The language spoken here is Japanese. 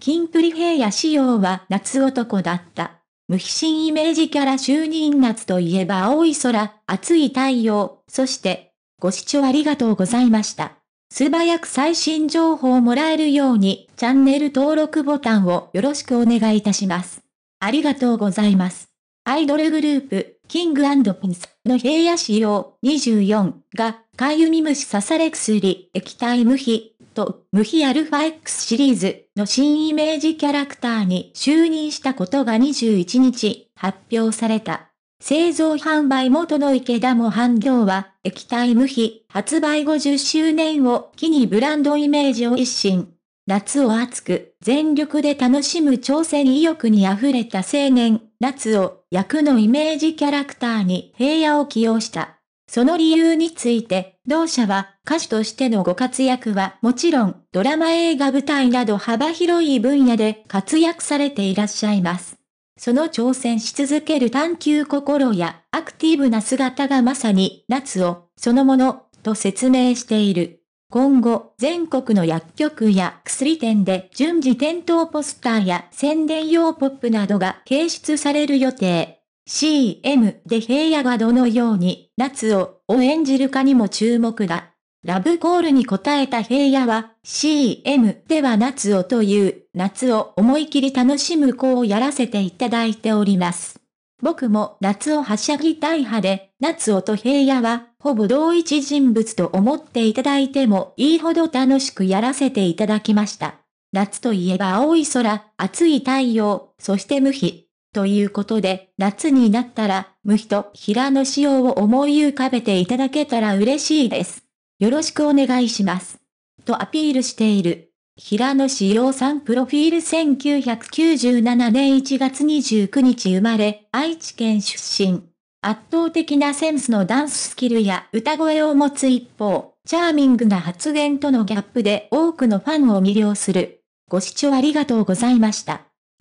キンプリ平野仕様は夏男だった。無皮心イメージキャラ就任夏といえば青い空、熱い太陽、そして、ご視聴ありがとうございました。素早く最新情報をもらえるように、チャンネル登録ボタンをよろしくお願いいたします。ありがとうございます。アイドルグループ、キングピンスの平野仕様24が、かゆみ虫刺され薬、液体無比、と、ムヒアルファ X シリーズの新イメージキャラクターに就任したことが21日発表された。製造販売元の池田も反響は、液体無比発売50周年を機にブランドイメージを一新。夏を熱く、全力で楽しむ挑戦意欲に溢れた青年、夏を、役のイメージキャラクターに平野を起用した。その理由について、同社は歌手としてのご活躍はもちろん、ドラマ映画舞台など幅広い分野で活躍されていらっしゃいます。その挑戦し続ける探求心やアクティブな姿がまさに夏をそのものと説明している。今後、全国の薬局や薬店で順次店頭ポスターや宣伝用ポップなどが掲出される予定。CM で平野がどのように、夏を、を演じるかにも注目だ。ラブコールに応えた平野は、CM では夏をという、夏を思い切り楽しむ子をやらせていただいております。僕も夏をはしゃぎたい派で、夏をと平野は、ほぼ同一人物と思っていただいてもいいほど楽しくやらせていただきました。夏といえば青い空、暑い太陽、そして無比、ということで、夏になったら、無人、と平野仕様を思い浮かべていただけたら嬉しいです。よろしくお願いします。とアピールしている。平野志陽さんプロフィール1997年1月29日生まれ、愛知県出身。圧倒的なセンスのダンススキルや歌声を持つ一方、チャーミングな発言とのギャップで多くのファンを魅了する。ご視聴ありがとうございました。